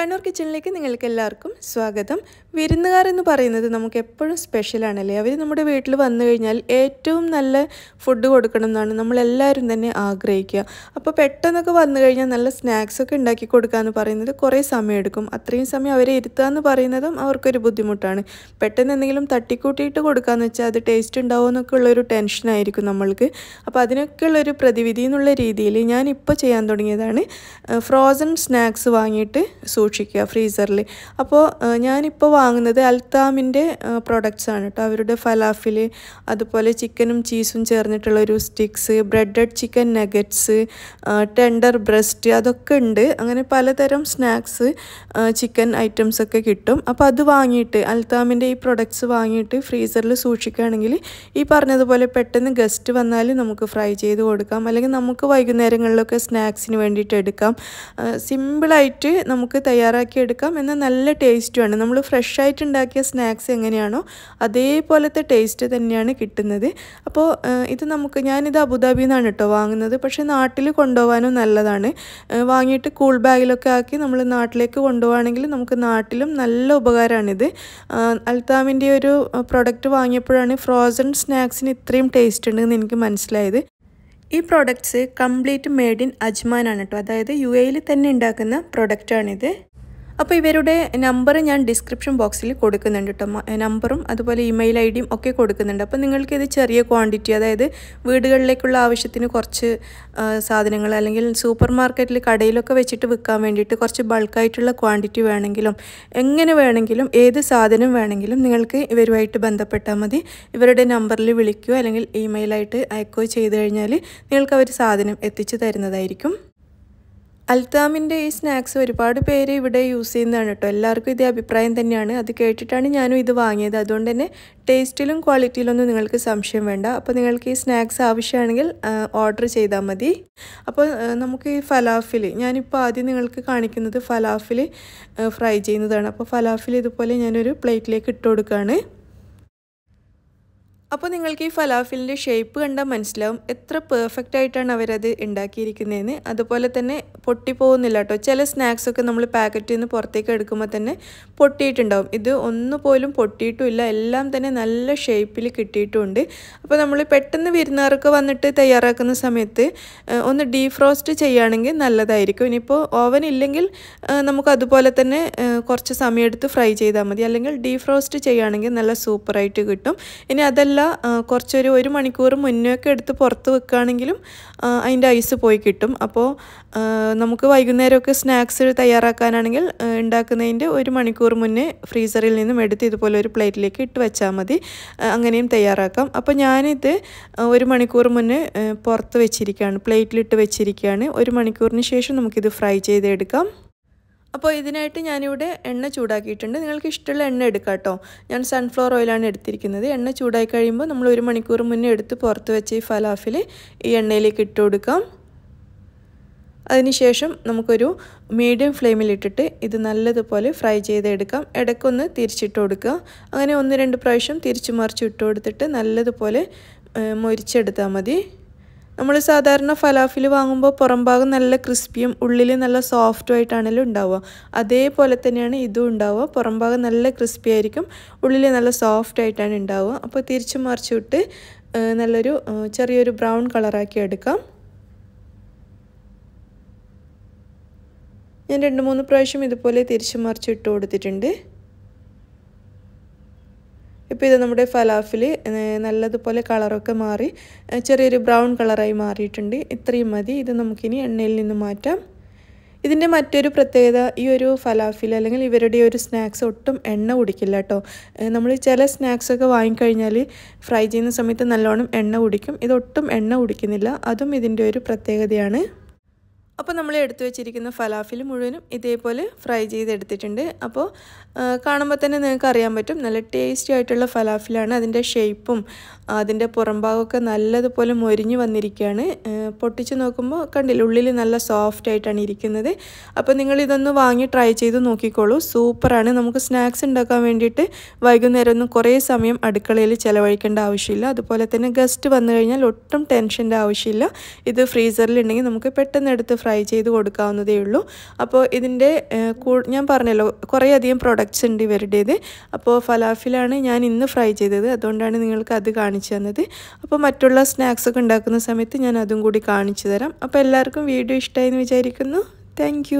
കണ്ണൂർ കിച്ചണിലേക്ക് നിങ്ങൾക്ക് എല്ലാവർക്കും സ്വാഗതം വിരുന്നുകാർ എന്ന് പറയുന്നത് നമുക്ക് എപ്പോഴും സ്പെഷ്യലാണല്ലേ അവർ നമ്മുടെ വീട്ടിൽ വന്നു കഴിഞ്ഞാൽ ഏറ്റവും നല്ല ഫുഡ് കൊടുക്കണം എന്നാണ് നമ്മളെല്ലാവരും തന്നെ ആഗ്രഹിക്കുക അപ്പോൾ പെട്ടെന്നൊക്കെ വന്നു കഴിഞ്ഞാൽ നല്ല സ്നാക്സൊക്കെ ഉണ്ടാക്കി കൊടുക്കുക എന്ന് പറയുന്നത് കുറേ സമയമെടുക്കും അത്രയും സമയം അവരെ ഇരുത്തുക എന്ന് പറയുന്നതും അവർക്കൊരു ബുദ്ധിമുട്ടാണ് പെട്ടെന്ന് എന്തെങ്കിലും തട്ടിക്കൂട്ടിയിട്ട് എന്ന് വെച്ചാൽ അത് ടേസ്റ്റ് ഉണ്ടാവുമോ എന്നൊക്കെ ഉള്ളൊരു ടെൻഷനായിരിക്കും നമ്മൾക്ക് അപ്പോൾ അതിനൊക്കെ ഉള്ളൊരു പ്രതിവിധി എന്നുള്ള രീതിയിൽ ഞാൻ ഇപ്പോൾ ചെയ്യാൻ തുടങ്ങിയതാണ് ഫ്രോസൺ സ്നാക്സ് വാങ്ങിയിട്ട് സൂക്ഷിച്ചു സൂക്ഷിക്കുക ഫ്രീസറിൽ അപ്പോൾ ഞാനിപ്പോൾ വാങ്ങുന്നത് അൽത്താമിൻ്റെ പ്രൊഡക്ട്സ് ആണ് കേട്ടോ അവരുടെ ഫലാഫിൽ അതുപോലെ ചിക്കനും ചീസും ചേർന്നിട്ടുള്ള ഒരു sticks breaded chicken nuggets tender breast അതൊക്കെ ഉണ്ട് അങ്ങനെ പലതരം സ്നാക്സ് ചിക്കൻ ഐറ്റംസ് ഒക്കെ കിട്ടും അപ്പോൾ അത് വാങ്ങിയിട്ട് അൽത്താമിൻ്റെ ഈ പ്രൊഡക്ട്സ് വാങ്ങിയിട്ട് ഫ്രീസറിൽ സൂക്ഷിക്കുകയാണെങ്കിൽ ഈ പറഞ്ഞതുപോലെ പെട്ടെന്ന് ഗസ്റ്റ് വന്നാൽ നമുക്ക് ഫ്രൈ ചെയ്ത് കൊടുക്കാം അല്ലെങ്കിൽ നമുക്ക് വൈകുന്നേരങ്ങളിലൊക്കെ സ്നാക്സിന് വേണ്ടിയിട്ട് എടുക്കാം സിമ്പിളായിട്ട് നമുക്ക് തയ്യാറാക്കിയെടുക്കാം എന്നാൽ നല്ല ടേസ്റ്റുമാണ് നമ്മൾ ഫ്രഷായിട്ട് ഉണ്ടാക്കിയ സ്നാക്സ് എങ്ങനെയാണോ അതേപോലത്തെ ടേസ്റ്റ് തന്നെയാണ് കിട്ടുന്നത് അപ്പോൾ ഇത് നമുക്ക് ഞാനിത് അബുദാബിയിൽ നിന്നാണ് കേട്ടോ വാങ്ങുന്നത് പക്ഷേ നാട്ടിൽ കൊണ്ടുപോകാനും നല്ലതാണ് വാങ്ങിയിട്ട് കൂൾ ബാഗിലൊക്കെ ആക്കി നമ്മൾ നാട്ടിലേക്ക് കൊണ്ടുപോകുകയാണെങ്കിൽ നമുക്ക് നാട്ടിലും നല്ല ഉപകാരമാണിത് അൽത്താമിൻ്റെ ഒരു പ്രൊഡക്റ്റ് വാങ്ങിയപ്പോഴാണ് ഫ്രോസൺ സ്നാക്സിന് ഇത്രയും ടേസ്റ്റ് ഉണ്ടെന്ന് എനിക്ക് മനസ്സിലായത് ഈ പ്രോഡക്റ്റ്സ് കംപ്ലീറ്റ് മെയ്ഡ് ഇൻ അജ്മാനാണ് കേട്ടോ അതായത് യു എയിൽ തന്നെ ഉണ്ടാക്കുന്ന പ്രോഡക്റ്റാണിത് അപ്പോൾ ഇവരുടെ നമ്പർ ഞാൻ ഡിസ്ക്രിപ്ഷൻ ബോക്സിൽ കൊടുക്കുന്നുണ്ട് കേട്ടോ നമ്പറും അതുപോലെ ഇമെയിൽ ഐ ഡിയും ഒക്കെ കൊടുക്കുന്നുണ്ട് അപ്പോൾ നിങ്ങൾക്ക് ഇത് ചെറിയ ക്വാണ്ടിറ്റി അതായത് വീടുകളിലേക്കുള്ള ആവശ്യത്തിന് കുറച്ച് സാധനങ്ങൾ അല്ലെങ്കിൽ സൂപ്പർ മാർക്കറ്റിൽ കടയിലൊക്കെ വെച്ചിട്ട് വിൽക്കാൻ വേണ്ടിയിട്ട് കുറച്ച് ബൾക്കായിട്ടുള്ള ക്വാണ്ടിറ്റി വേണമെങ്കിലും എങ്ങനെ വേണമെങ്കിലും ഏത് സാധനം വേണമെങ്കിലും നിങ്ങൾക്ക് ഇവരുമായിട്ട് ബന്ധപ്പെട്ടാൽ മതി ഇവരുടെ നമ്പറിൽ വിളിക്കുകയോ അല്ലെങ്കിൽ ഇമെയിലായിട്ട് അയക്കുകയോ ചെയ്ത് കഴിഞ്ഞാൽ നിങ്ങൾക്ക് അവർ സാധനം എത്തിച്ചു തരുന്നതായിരിക്കും അൽത്താമിൻ്റെ ഈ സ്നാക്സ് ഒരുപാട് പേര് ഇവിടെ യൂസ് ചെയ്യുന്നതാണ് കേട്ടോ എല്ലാവർക്കും ഇതേ അഭിപ്രായം തന്നെയാണ് അത് കേട്ടിട്ടാണ് ഞാനും ഇത് വാങ്ങിയത് അതുകൊണ്ട് തന്നെ ടേസ്റ്റിലും ക്വാളിറ്റിയിലൊന്നും നിങ്ങൾക്ക് സംശയം വേണ്ട അപ്പോൾ നിങ്ങൾക്ക് ഈ സ്നാക്സ് ആവശ്യമാണെങ്കിൽ ഓർഡർ ചെയ്താൽ മതി അപ്പോൾ നമുക്ക് ഈ ഫലാഫിൽ ഞാനിപ്പോൾ ആദ്യം നിങ്ങൾക്ക് കാണിക്കുന്നത് ഫലാഫിൽ ഫ്രൈ ചെയ്യുന്നതാണ് അപ്പോൾ ഫലാഫിൽ ഇതുപോലെ ഞാനൊരു പ്ലേറ്റിലേക്ക് ഇട്ട് കൊടുക്കുകയാണ് അപ്പോൾ നിങ്ങൾക്ക് ഈ ഫലാഫിലിൻ്റെ ഷേപ്പ് കണ്ടാൽ മനസ്സിലാവും എത്ര പെർഫെക്റ്റ് ആയിട്ടാണ് അവരത് ഉണ്ടാക്കിയിരിക്കുന്നതെന്ന് അതുപോലെ തന്നെ പൊട്ടിപ്പോകുന്നില്ല കേട്ടോ ചില സ്നാക്സൊക്കെ നമ്മൾ പാക്കറ്റിൽ നിന്ന് പുറത്തേക്ക് എടുക്കുമ്പോൾ തന്നെ പൊട്ടിയിട്ടുണ്ടാവും ഇത് ഒന്നുപോലും പൊട്ടിയിട്ടുമില്ല എല്ലാം തന്നെ നല്ല ഷേപ്പിൽ കിട്ടിയിട്ടുമുണ്ട് അപ്പോൾ നമ്മൾ പെട്ടെന്ന് വിരുന്നാറൊക്കെ വന്നിട്ട് തയ്യാറാക്കുന്ന സമയത്ത് ഒന്ന് ഡീഫ്രോസ്റ്റ് ചെയ്യുകയാണെങ്കിൽ നല്ലതായിരിക്കും ഇനിയിപ്പോൾ ഓവൻ ഇല്ലെങ്കിൽ നമുക്ക് അതുപോലെ തന്നെ കുറച്ച് സമയമെടുത്ത് ഫ്രൈ ചെയ്താൽ മതി അല്ലെങ്കിൽ ഡീഫ്രോസ്റ്റ് ചെയ്യുകയാണെങ്കിൽ നല്ല സൂപ്പറായിട്ട് കിട്ടും ഇനി അതെല്ലാം അല്ല കുറച്ചൊരു ഒരു മണിക്കൂർ മുന്നേ ഒക്കെ എടുത്ത് പുറത്ത് വെക്കുകയാണെങ്കിലും അതിൻ്റെ ഐസ് പോയി കിട്ടും അപ്പോൾ നമുക്ക് വൈകുന്നേരമൊക്കെ സ്നാക്സ് തയ്യാറാക്കാനാണെങ്കിൽ ഉണ്ടാക്കുന്നതിൻ്റെ ഒരു മണിക്കൂർ മുന്നേ ഫ്രീസറിൽ നിന്നും എടുത്ത് ഇതുപോലെ ഒരു പ്ലേറ്റിലേക്ക് ഇട്ട് വെച്ചാൽ മതി അങ്ങനെയും തയ്യാറാക്കാം അപ്പോൾ ഞാനിത് ഒരു മണിക്കൂർ മുന്നേ പുറത്ത് വെച്ചിരിക്കുകയാണ് പ്ലേറ്റിലിട്ട് വെച്ചിരിക്കുകയാണ് ഒരു മണിക്കൂറിന് ശേഷം നമുക്കിത് ഫ്രൈ ചെയ്തെടുക്കാം അപ്പോൾ ഇതിനായിട്ട് ഞാനിവിടെ എണ്ണ ചൂടാക്കിയിട്ടുണ്ട് നിങ്ങൾക്ക് ഇഷ്ടമുള്ള എണ്ണ എടുക്കാം കേട്ടോ ഞാൻ സൺഫ്ലവർ ഓയിലാണ് എടുത്തിരിക്കുന്നത് എണ്ണ ചൂടായി കഴിയുമ്പോൾ നമ്മൾ ഒരു മണിക്കൂർ മുന്നേ എടുത്ത് പുറത്ത് വെച്ച ഈ ഫലാഫിൽ ഈ എണ്ണയിലേക്ക് ഇട്ട് കൊടുക്കാം അതിനുശേഷം നമുക്കൊരു മീഡിയം ഫ്ലെയിമിലിട്ടിട്ട് ഇത് നല്ലതുപോലെ ഫ്രൈ ചെയ്തെടുക്കാം ഇടയ്ക്കൊന്ന് തിരിച്ചിട്ട് കൊടുക്കുക അങ്ങനെ ഒന്ന് രണ്ട് പ്രാവശ്യം തിരിച്ചു മറിച്ച് ഇട്ട് കൊടുത്തിട്ട് നല്ലതുപോലെ മൊരിച്ചെടുത്താൽ മതി നമ്മൾ സാധാരണ ഫലാഫിൽ വാങ്ങുമ്പോൾ പുറം ഭാഗം നല്ല ക്രിസ്പിയും ഉള്ളിൽ നല്ല സോഫ്റ്റും ആയിട്ടാണല്ലോ ഉണ്ടാവുക അതേപോലെ തന്നെയാണ് ഇതും ഉണ്ടാവുക പുറം ഭാഗം നല്ല ക്രിസ്പി ആയിരിക്കും ഉള്ളിൽ നല്ല സോഫ്റ്റ് ആയിട്ടാണ് ഉണ്ടാവുക അപ്പോൾ തിരിച്ചു മറിച്ചിട്ട് നല്ലൊരു ചെറിയൊരു ബ്രൗൺ കളറാക്കി എടുക്കാം ഞാൻ രണ്ട് മൂന്ന് പ്രാവശ്യം ഇതുപോലെ തിരിച്ചു മറിച്ചിട്ട് കൊടുത്തിട്ടുണ്ട് ഇപ്പോൾ ഇത് നമ്മുടെ ഫലാഫിൽ നല്ലതുപോലെ കളറൊക്കെ മാറി ചെറിയൊരു ബ്രൗൺ കളറായി മാറിയിട്ടുണ്ട് ഇത്രയും മതി ഇത് നമുക്കിനി എണ്ണയിൽ നിന്ന് മാറ്റാം ഇതിൻ്റെ മറ്റൊരു പ്രത്യേകത ഈ ഒരു ഫലാഫിൽ അല്ലെങ്കിൽ ഇവരുടെ ഒരു സ്നാക്സ് ഒട്ടും എണ്ണ കുടിക്കില്ല കേട്ടോ നമ്മൾ ചില സ്നാക്സൊക്കെ വാങ്ങിക്കഴിഞ്ഞാൽ ഫ്രൈ ചെയ്യുന്ന സമയത്ത് നല്ലോണം എണ്ണ കുടിക്കും ഇതൊട്ടും എണ്ണ കുടിക്കുന്നില്ല അതും ഇതിൻ്റെ ഒരു പ്രത്യേകതയാണ് അപ്പോൾ നമ്മൾ എടുത്തു വെച്ചിരിക്കുന്ന ഫലാഫിൽ മുഴുവനും ഇതേപോലെ ഫ്രൈ ചെയ്തെടുത്തിട്ടുണ്ട് അപ്പോൾ കാണുമ്പോൾ തന്നെ നിങ്ങൾക്ക് അറിയാൻ പറ്റും നല്ല ടേസ്റ്റി ആയിട്ടുള്ള ഫലാഫിലാണ് അതിൻ്റെ ഷേപ്പും അതിൻ്റെ പുറംഭാഗമൊക്കെ നല്ലതുപോലെ മൊരിഞ്ഞു വന്നിരിക്കുകയാണ് പൊട്ടിച്ച് നോക്കുമ്പോൾ കണ്ടില്ല ഉള്ളിൽ നല്ല സോഫ്റ്റ് ആയിട്ടാണ് ഇരിക്കുന്നത് അപ്പോൾ നിങ്ങൾ ഇതൊന്ന് വാങ്ങി ട്രൈ ചെയ്ത് നോക്കിക്കോളൂ സൂപ്പറാണ് നമുക്ക് സ്നാക്സ് ഉണ്ടാക്കാൻ വേണ്ടിയിട്ട് വൈകുന്നേരം ഒന്നും കുറേ സമയം അടുക്കളയിൽ ചിലവഴിക്കേണ്ട ആവശ്യമില്ല അതുപോലെ തന്നെ ഗസ്റ്റ് വന്നു കഴിഞ്ഞാൽ ഒട്ടും ടെൻഷൻ്റെ ആവശ്യമില്ല ഇത് ഫ്രീസറിലുണ്ടെങ്കിൽ നമുക്ക് പെട്ടെന്ന് എടുത്ത് ഫ്രൈ ഫ്രൈ ചെയ്ത് കൊടുക്കാവുന്നതേ ഉള്ളൂ അപ്പോൾ ഇതിൻ്റെ ഞാൻ പറഞ്ഞല്ലോ കുറേയധികം പ്രൊഡക്ട്സ് ഉണ്ട് ഇവരുടേത് അപ്പോൾ ഫലാഫിലാണ് ഞാൻ ഇന്ന് ഫ്രൈ ചെയ്തത് അതുകൊണ്ടാണ് നിങ്ങൾക്ക് അത് കാണിച്ചു തന്നത് അപ്പോൾ മറ്റുള്ള സ്നാക്സ് ഒക്കെ ഉണ്ടാക്കുന്ന സമയത്ത് ഞാൻ അതും കൂടി കാണിച്ചു തരാം അപ്പോൾ എല്ലാവർക്കും വീഡിയോ ഇഷ്ടമായി എന്ന് വിചാരിക്കുന്നു താങ്ക്